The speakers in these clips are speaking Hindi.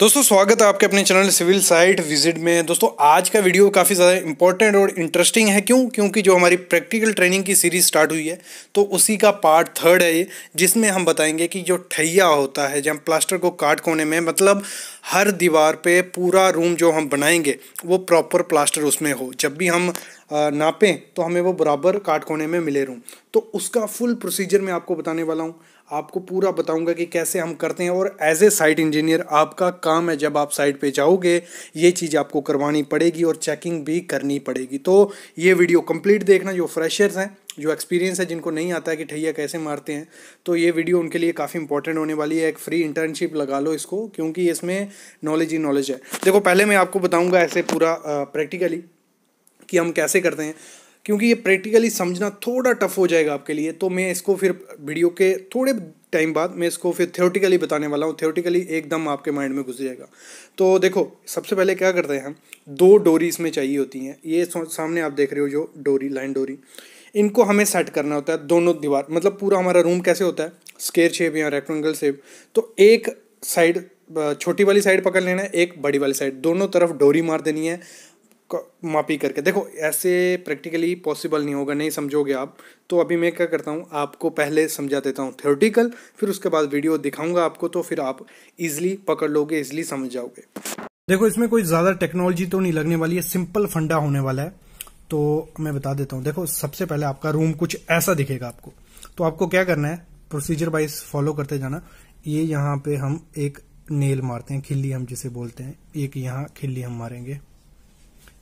दोस्तों स्वागत है आपके अपने चैनल सिविल साइट विजिट में दोस्तों आज का वीडियो काफ़ी ज़्यादा इंपॉर्टेंट और इंटरेस्टिंग है क्यों क्योंकि जो हमारी प्रैक्टिकल ट्रेनिंग की सीरीज स्टार्ट हुई है तो उसी का पार्ट थर्ड है ये जिसमें हम बताएंगे कि जो ठैया होता है जब प्लास्टर को काट कोने में मतलब हर दीवार पर पूरा रूम जो हम बनाएंगे वो प्रॉपर प्लास्टर उसमें हो जब भी हम नापें तो हमें वो बराबर काट कोने में मिले रूम तो उसका फुल प्रोसीजर मैं आपको बताने वाला हूँ आपको पूरा बताऊंगा कि कैसे हम करते हैं और एज ए साइट इंजीनियर आपका काम है जब आप साइट पे जाओगे ये चीज़ आपको करवानी पड़ेगी और चेकिंग भी करनी पड़ेगी तो ये वीडियो कंप्लीट देखना जो फ्रेशर्स हैं जो एक्सपीरियंस है जिनको नहीं आता है कि ठैया कैसे मारते हैं तो ये वीडियो उनके लिए काफ़ी इंपॉर्टेंट होने वाली है एक फ्री इंटर्नशिप लगा लो इसको क्योंकि इसमें नॉलेज ही नॉलेज है देखो पहले मैं आपको बताऊँगा ऐसे पूरा प्रैक्टिकली कि हम कैसे करते हैं क्योंकि ये प्रैक्टिकली समझना थोड़ा टफ हो जाएगा आपके लिए तो मैं इसको फिर वीडियो के थोड़े टाइम बाद मैं इसको फिर थ्योरेटिकली बताने वाला हूँ थ्योरेटिकली एकदम आपके माइंड में घुस जाएगा तो देखो सबसे पहले क्या करते हैं हम दो डोरी इसमें चाहिए होती हैं ये सामने आप देख रहे हो जो डोरी लाइन डोरी इनको हमें सेट करना होता है दोनों दीवार मतलब पूरा हमारा रूम कैसे होता है स्केयर शेप या रेक्टेंगल शेप तो एक साइड छोटी वाली साइड पकड़ लेना है एक बड़ी वाली साइड दोनों तरफ डोरी मार देनी है मापी करके देखो ऐसे प्रैक्टिकली पॉसिबल नहीं होगा नहीं समझोगे आप तो अभी मैं क्या करता हूँ आपको पहले समझा देता हूँ थ्योरेटिकल फिर उसके बाद वीडियो दिखाऊंगा आपको तो फिर आप इजिली पकड़ लोगे इजिली समझ जाओगे देखो इसमें कोई ज़्यादा टेक्नोलॉजी तो नहीं लगने वाली है सिंपल फंडा होने वाला है तो मैं बता देता हूँ देखो सबसे पहले आपका रूम कुछ ऐसा दिखेगा आपको तो आपको क्या करना है प्रोसीजर वाइज फॉलो करते जाना ये यहाँ पे हम एक नेल मारते हैं खिल्ली हम जिसे बोलते हैं एक यहाँ खिल्ली हम मारेंगे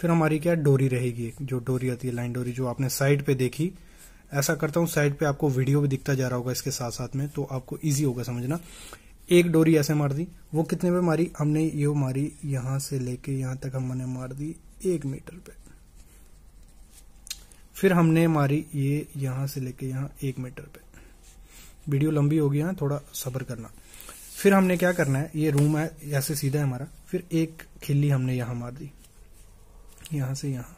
फिर हमारी क्या डोरी रहेगी जो डोरी आती है लाइन डोरी जो आपने साइड पे देखी ऐसा करता हूँ साइड पे आपको वीडियो भी दिखता जा रहा होगा इसके साथ साथ में तो आपको इजी होगा समझना एक डोरी ऐसे मार दी वो कितने पे मारी हमने ये मारी यहां से लेके यहां तक हमने मार दी एक मीटर पे फिर हमने मारी ये यहां से लेके यहां एक मीटर पे वीडियो लंबी होगी यहां थोड़ा सबर करना फिर हमने क्या करना है ये रूम है ऐसे सीधा है हमारा फिर एक खिल्ली हमने यहां मार दी यहाँ से यहाँ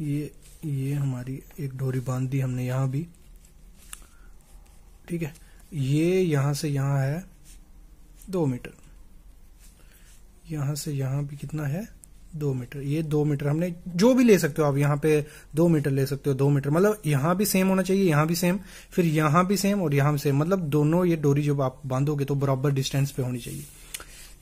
ये ये हमारी एक डोरी बांध दी हमने यहाँ भी ठीक है ये यहाँ से यहाँ है दो मीटर यहाँ से यहाँ भी कितना है दो मीटर ये दो मीटर हमने जो भी ले सकते हो आप यहाँ पे दो मीटर ले सकते हो दो मीटर मतलब यहाँ भी सेम होना चाहिए यहाँ भी सेम फिर यहाँ भी सेम और यहाँ भी सेम मतलब दोनों ये डोरी जब आप बांधोगे तो बराबर डिस्टेंस पे होनी चाहिए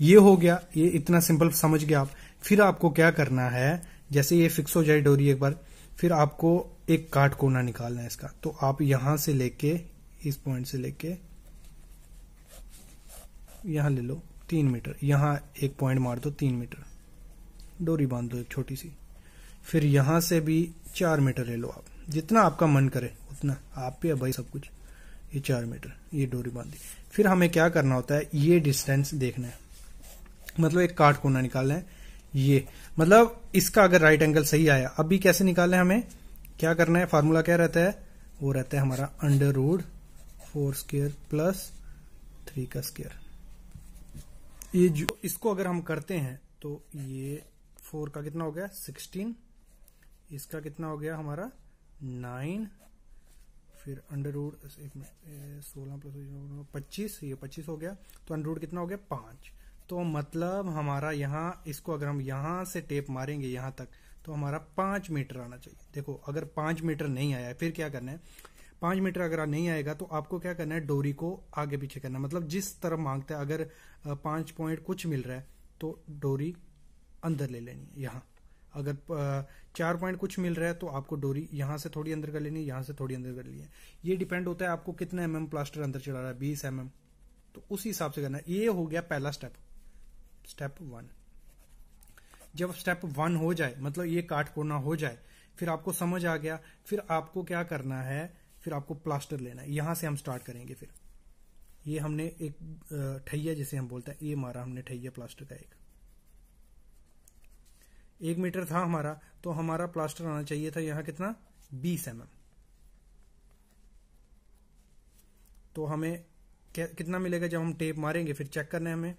ये हो गया ये इतना सिंपल समझ गया आप फिर आपको क्या करना है जैसे ये फिक्स हो जाए डोरी एक बार फिर आपको एक काट कोना निकालना है इसका तो आप यहां से लेके इस पॉइंट से लेके यहां ले लो तीन मीटर यहां एक पॉइंट मार दो तीन मीटर डोरी बांध दो एक छोटी सी फिर यहां से भी चार मीटर ले लो आप जितना आपका मन करे उतना आप पे भाई सब कुछ ये चार मीटर ये डोरी बांधी फिर हमें क्या करना होता है ये डिस्टेंस देखना है मतलब एक काट कोना निकालना है ये मतलब इसका अगर राइट एंगल सही आया अभी कैसे निकालना है हमें क्या करना है फार्मूला क्या रहता है वो रहता है हमारा under root four square plus three का स्केयर ये जो इसको अगर हम करते हैं तो ये फोर का कितना हो गया सिक्सटीन इसका कितना हो गया हमारा नाइन फिर अंडर रूड एक मिनट सोलह प्लस पच्चीस ये पच्चीस हो गया तो अंडर रूड कितना हो गया पांच तो मतलब हमारा यहाँ इसको अगर हम यहाँ से टेप मारेंगे यहाँ तक तो हमारा पांच मीटर आना चाहिए देखो अगर पांच मीटर नहीं आया फिर क्या करना है पांच मीटर अगर नहीं आएगा तो आपको क्या करना है डोरी को आगे पीछे करना है मतलब जिस तरफ मांगता है अगर पांच पॉइंट कुछ मिल रहा है तो डोरी अंदर ले लेनी है यहाँ अगर चार पॉइंट कुछ मिल रहा है तो आपको डोरी यहां से थोड़ी अंदर कर लेनी है यहां से थोड़ी अंदर कर लेनी है ये डिपेंड होता है आपको कितना एम प्लास्टर अंदर चला रहा है बीस एम तो उसी हिसाब से करना है ये हो गया पहला स्टेप स्टेप वन जब स्टेप वन हो जाए मतलब ये काट कोना हो जाए फिर आपको समझ आ गया फिर आपको क्या करना है फिर आपको प्लास्टर लेना है यहां से हम स्टार्ट करेंगे फिर ये हमने एक ठैया जिसे हम बोलते हैं ये मारा हमने ठैया प्लास्टर का एक एक मीटर था हमारा तो हमारा प्लास्टर आना चाहिए था यहां कितना बीस एम तो हमें कितना मिलेगा जब हम टेप मारेंगे फिर चेक करना है हमें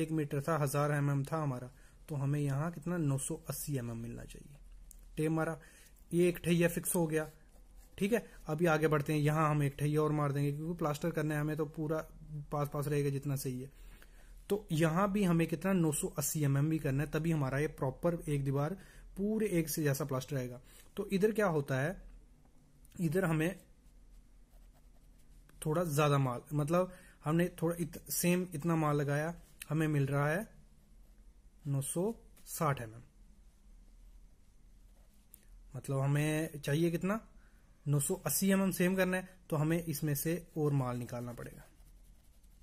एक मीटर था हजार एम mm था हमारा तो हमें यहाँ कितना 980 एम mm मिलना चाहिए टेप मारा ये एक ठैया फिक्स हो गया ठीक है अभी आगे बढ़ते हैं यहाँ हम एक ठैया और मार देंगे क्योंकि प्लास्टर करने हमें तो पूरा पास पास रहेगा जितना सही है तो यहाँ भी हमें कितना 980 एम mm भी करना है तभी हमारा ये प्रॉपर एक दीवार पूरे एक से जैसा प्लास्टर आएगा तो इधर क्या होता है इधर हमें थोड़ा ज्यादा माल मतलब हमने थोड़ा इत, सेम इतना माल लगाया हमें मिल रहा है 960 सौ mm. मतलब हमें चाहिए कितना 980 एम mm सेम करना है तो हमें इसमें से और माल निकालना पड़ेगा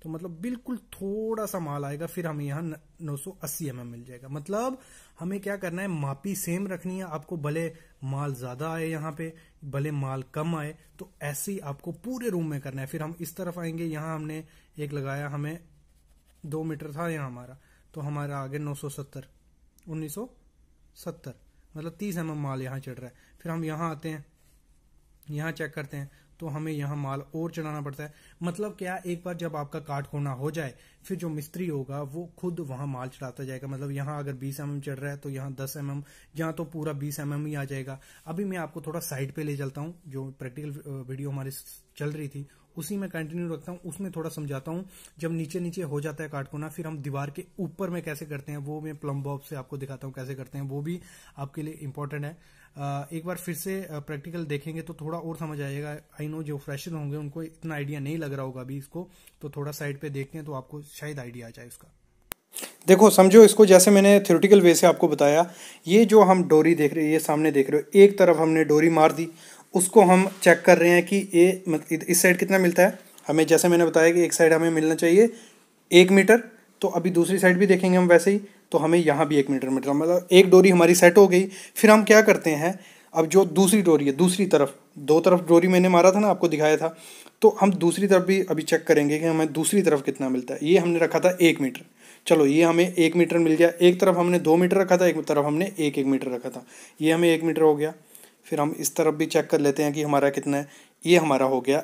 तो मतलब बिल्कुल थोड़ा सा माल आएगा फिर हमें यहां 980 एम mm मिल जाएगा मतलब हमें क्या करना है मापी सेम रखनी है आपको भले माल ज्यादा आए यहां पे भले माल कम आए तो ऐसे ही आपको पूरे रूम में करना है फिर हम इस तरफ आएंगे यहां हमने एक लगाया हमें दो मीटर था यहाँ हमारा तो हमारा आगे 970 1970 मतलब 30 एम एम माल यहाँ चढ़ रहा है फिर हम यहाँ आते हैं यहाँ चेक करते हैं तो हमें यहाँ माल और चढ़ाना पड़ता है मतलब क्या एक बार जब आपका काट होना हो जाए फिर जो मिस्त्री होगा वो खुद वहां माल चढ़ाता जाएगा मतलब यहाँ अगर 20 एम चढ़ रहा है तो यहाँ 10 एम एम यहाँ तो पूरा 20 एम ही आ जाएगा अभी मैं आपको थोड़ा साइड पे ले चलता हूँ जो प्रैक्टिकल वीडियो हमारी चल रही थी उसी में कंटिन्यू रखता हूँ उसमें थोड़ा समझाता हूँ जब नीचे नीचे हो जाता है काटकोना फिर हम दीवार के ऊपर में कैसे करते हैं वो मैं प्लम बॉब से आपको दिखाता हूँ कैसे करते हैं वो भी आपके लिए इम्पोर्टेंट है एक बार फिर से प्रैक्टिकल देखेंगे तो थोड़ा और समझ आएगा आई नो जो फ्रेशर होंगे उनको इतना आइडिया नहीं लग रहा होगा अभी इसको तो थोड़ा साइड पर देखते हैं तो आपको शायद आइडिया आ जाए उसका देखो समझो इसको जैसे मैंने थ्योरेटिकल वे से आपको बताया ये जो हम डोरी देख रहे हैं ये सामने देख रहे हो एक तरफ हमने डोरी मार दी उसको हम चेक कर रहे हैं कि ये इस साइड कितना मिलता है हमें जैसे मैंने बताया कि एक साइड हमें मिलना चाहिए एक मीटर तो अभी दूसरी साइड भी देखेंगे हम वैसे ही तो हमें यहाँ भी एक मीटर मिल मतलब एक डोरी हमारी सेट हो गई फिर हम क्या करते हैं अब जो दूसरी डोरी है दूसरी तरफ दो तरफ डोरी मैंने मारा था ना आपको दिखाया था तो हम दूसरी तरफ भी अभी चेक करेंगे कि हमें दूसरी तरफ कितना मिलता है ये हमने रखा था एक मीटर चलो ये हमें एक मीटर मिल गया एक तरफ हमने दो मीटर रखा था एक तरफ हमने एक एक मीटर रखा था ये हमें एक मीटर हो गया फिर हम इस तरफ भी चेक कर लेते हैं कि हमारा कितना है ये हमारा हो गया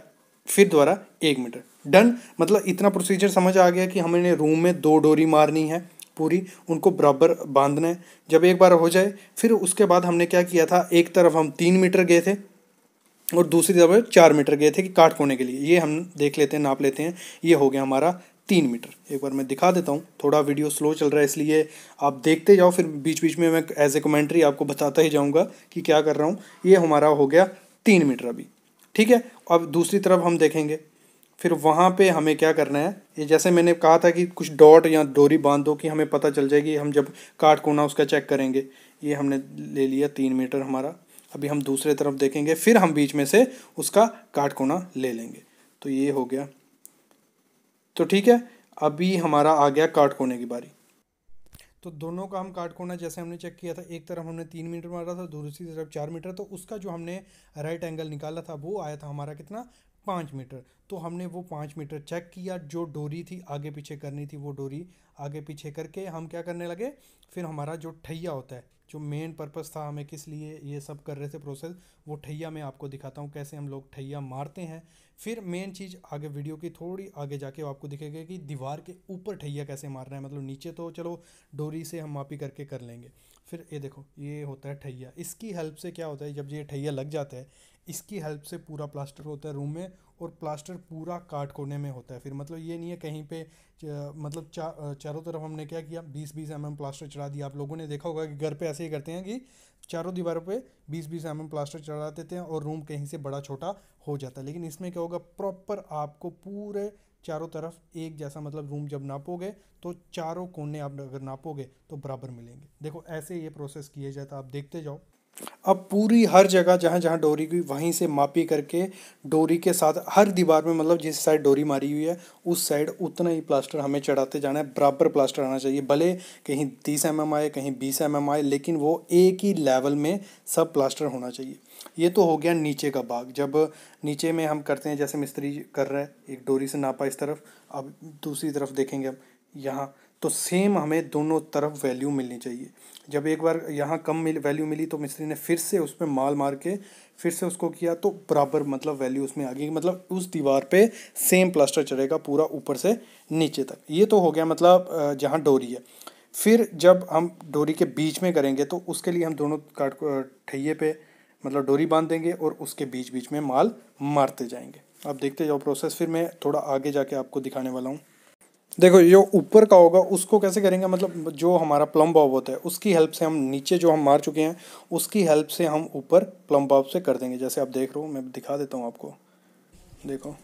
फिर दोबारा एक मीटर डन मतलब इतना प्रोसीजर समझ आ गया कि हमने रूम में दो डोरी मारनी है पूरी उनको बराबर बांधना है जब एक बार हो जाए फिर उसके बाद हमने क्या किया था एक तरफ हम तीन मीटर गए थे और दूसरी तरफ चार मीटर गए थे कि काट कोने के लिए ये हम देख लेते हैं नाप लेते हैं ये हो गया हमारा तीन मीटर एक बार मैं दिखा देता हूँ थोड़ा वीडियो स्लो चल रहा है इसलिए आप देखते जाओ फिर बीच बीच में मैं एज ए कमेंट्री आपको बताता ही जाऊँगा कि क्या कर रहा हूँ ये हमारा हो गया तीन मीटर अभी ठीक है अब दूसरी तरफ हम देखेंगे फिर वहाँ पे हमें क्या करना है ये जैसे मैंने कहा था कि कुछ डॉट या डोरी बांध दो कि हमें पता चल जाएगी हम जब काट कोना उसका चेक करेंगे ये हमने ले लिया तीन मीटर हमारा अभी हम दूसरे तरफ देखेंगे फिर हम बीच में से उसका काट कोना ले लेंगे तो ये हो गया तो ठीक है अभी हमारा आ गया काट कोने की बारी तो दोनों का हम काट कोना जैसे हमने चेक किया था एक तरफ हमने तीन मीटर मारा था दूसरी तरफ चार मीटर तो उसका जो हमने राइट एंगल निकाला था वो आया था हमारा कितना पाँच मीटर तो हमने वो पाँच मीटर चेक किया जो डोरी थी आगे पीछे करनी थी वो डोरी आगे पीछे करके हम क्या करने लगे फिर हमारा जो ठैया होता है जो मेन पर्पस था हमें किस लिए ये सब कर रहे थे प्रोसेस वो ठैया मैं आपको दिखाता हूँ कैसे हम लोग ठैया मारते हैं फिर मेन चीज़ आगे वीडियो की थोड़ी आगे जाके आपको दिखेगा कि दीवार के ऊपर ठैया कैसे मार रहे हैं मतलब नीचे तो चलो डोरी से हम मापी करके कर लेंगे फिर ये देखो ये होता है ठैया इसकी हेल्प से क्या होता है जब ये ठैया लग जाता है इसकी हेल्प से पूरा प्लास्टर होता है रूम में और प्लास्टर पूरा काट कोने में होता है फिर मतलब ये नहीं है कहीं पे मतलब चा, चारों तरफ हमने क्या किया 20-20 एम mm प्लास्टर चढ़ा दिया आप लोगों ने देखा होगा कि घर पे ऐसे ही करते हैं कि चारों दीवारों पे 20-20 एम mm प्लास्टर चढ़ा देते हैं और रूम कहीं से बड़ा छोटा हो जाता है लेकिन इसमें क्या होगा प्रॉपर आपको पूरे चारों तरफ एक जैसा मतलब रूम जब नापोगे तो चारों कोने आप अगर नापोगे तो बराबर मिलेंगे देखो ऐसे ये प्रोसेस किया जाता आप देखते जाओ अब पूरी हर जगह जहाँ जहाँ डोरी हुई वहीं से मापी करके डोरी के साथ हर दीवार में मतलब जिस साइड डोरी मारी हुई है उस साइड उतना ही प्लास्टर हमें चढ़ाते जाना है बराबर प्लास्टर आना चाहिए भले कहीं तीस एम एम आए कहीं बीस एम एम आए लेकिन वो एक ही लेवल में सब प्लास्टर होना चाहिए ये तो हो गया नीचे का भाग जब नीचे में हम करते हैं जैसे मिस्त्री कर रहा है एक डोरी से नापा इस तरफ अब दूसरी तरफ देखेंगे हम यहाँ तो सेम हमें दोनों तरफ वैल्यू मिलनी चाहिए जब एक बार यहाँ कम मिल वैल्यू मिली तो मिस्त्री ने फिर से उस पर माल मार के फिर से उसको किया तो बराबर मतलब वैल्यू उसमें आ गई मतलब उस दीवार पे सेम प्लास्टर चढ़ेगा पूरा ऊपर से नीचे तक ये तो हो गया मतलब जहाँ डोरी है फिर जब हम डोरी के बीच में करेंगे तो उसके लिए हम दोनों काट ठहिए पे मतलब डोरी बांध देंगे और उसके बीच बीच में माल मारते जाएंगे आप देखते जाओ प्रोसेस फिर मैं थोड़ा आगे जाके आपको दिखाने वाला हूँ देखो जो ऊपर का होगा उसको कैसे करेंगे मतलब जो हमारा प्लम बॉब होता है उसकी हेल्प से हम नीचे जो हम मार चुके हैं उसकी हेल्प से हम ऊपर प्लम बॉब से कर देंगे जैसे आप देख रहे हो मैं दिखा देता हूँ आपको देखो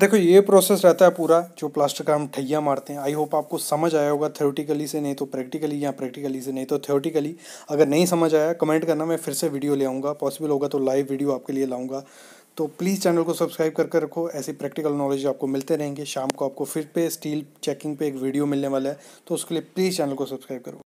देखो ये प्रोसेस रहता है पूरा जो प्लास्टर का हम ठैया मारते हैं आई होप आपको समझ आया होगा थ्योरेटिकली से नहीं तो प्रैक्टिकली या प्रैक्टिकली से नहीं तो थ्योरेटिकली अगर नहीं समझ आया कमेंट करना मैं फिर से वीडियो ले आऊँगा पॉसिबल होगा तो लाइव वीडियो आपके लिए लाऊंगा तो प्लीज़ चैनल को सब्सक्राइब करके कर रखो ऐसी प्रैक्टिकल नॉलेज आपको मिलते रहेंगे शाम को आपको फिर पे स्टील चेकिंग पे एक वीडियो मिलने वाला है तो उसके लिए प्लीज़ चैनल को सब्सक्राइब करो